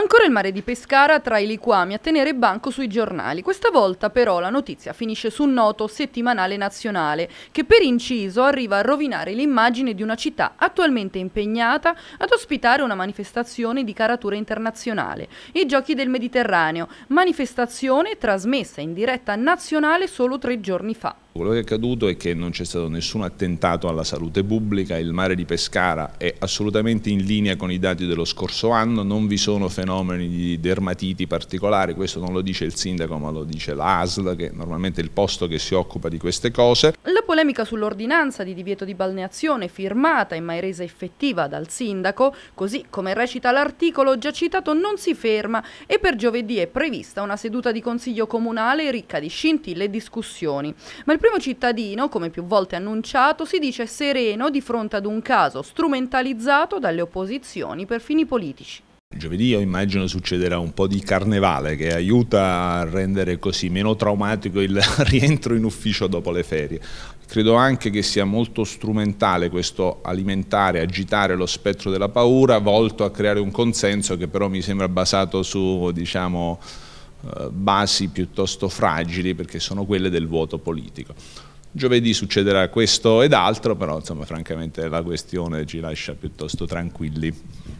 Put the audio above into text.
Ancora il mare di Pescara tra i liquami a tenere banco sui giornali. Questa volta però la notizia finisce su un noto settimanale nazionale che per inciso arriva a rovinare l'immagine di una città attualmente impegnata ad ospitare una manifestazione di caratura internazionale, i Giochi del Mediterraneo, manifestazione trasmessa in diretta nazionale solo tre giorni fa. Quello che è accaduto è che non c'è stato nessun attentato alla salute pubblica, il mare di Pescara è assolutamente in linea con i dati dello scorso anno, non vi sono fenomeni di dermatiti particolari, questo non lo dice il sindaco ma lo dice l'ASL che normalmente è il posto che si occupa di queste cose polemica sull'ordinanza di divieto di balneazione firmata e mai resa effettiva dal sindaco, così come recita l'articolo già citato, non si ferma e per giovedì è prevista una seduta di consiglio comunale ricca di scintille e discussioni. Ma il primo cittadino, come più volte annunciato, si dice sereno di fronte ad un caso strumentalizzato dalle opposizioni per fini politici. Giovedì io immagino succederà un po' di carnevale che aiuta a rendere così meno traumatico il rientro in ufficio dopo le ferie. Credo anche che sia molto strumentale questo alimentare, agitare lo spettro della paura volto a creare un consenso che però mi sembra basato su diciamo, eh, basi piuttosto fragili perché sono quelle del vuoto politico. Giovedì succederà questo ed altro, però insomma, francamente la questione ci lascia piuttosto tranquilli.